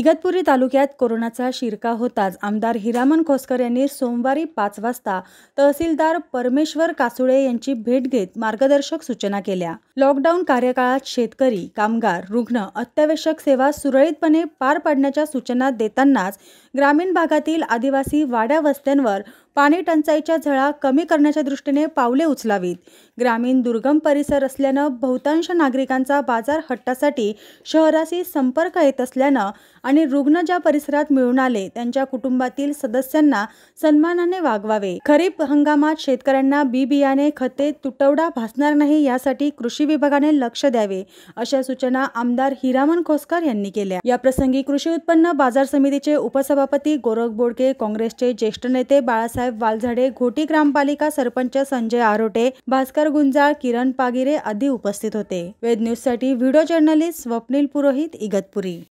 इगतपुरी तालुक्यात कोरोनाचा शिरका होताच आमदार हिरामन खोसकर यांनी सोमवारी पाच वाजता तहसीलदार परमेश्वर कासुळे यांची भेट घेत मार्गदर्शक सूचना केल्या लॉकडाऊन कार्यकाळात शेतकरी कामगार रुग्ण अत्यावश्यक सेवा सुरळीतपणे पार पाडण्याच्या सूचना देतानाच ग्रामीण भागातील आदिवासी वाड्या वस्त्यांवर पाणी टंचाईच्या झळा कमी करण्याच्या दृष्टीने पावले उचलावीत ग्रामीण दुर्गम परिसर असल्यानं बहुतांश नागरिकांचा बाजार हट्टासाठी शहराशी संपर्क येत असल्यानं आणि रुग्ण ज्या परिसरात मिळून आले त्यांच्या कुटुंबातील सदस्यांना सन्मानाने वागवावे खरीप हंगामात शेतकऱ्यांना बी बियाणे खते तुटवडा भासणार नाही यासाठी कृषी विभागाने लक्ष द्यावे अशा सूचना आमदार हिरामन खोसकर यांनी केल्या या प्रसंगी कृषी उत्पन्न बाजार समितीचे उपसभापती गोरख बोडके काँग्रेसचे ज्येष्ठ नेते बाळासाहेब बाळासाहेब वालझडे घोटी ग्रामपालिका सरपंच संजय आरोटे भास्कर गुंजाळ किरण पागिरे आदी उपस्थित होते वेद न्यूज साठी व्हिडिओ जर्नलिस्ट स्वप्नील पुरोहित इगतपुरी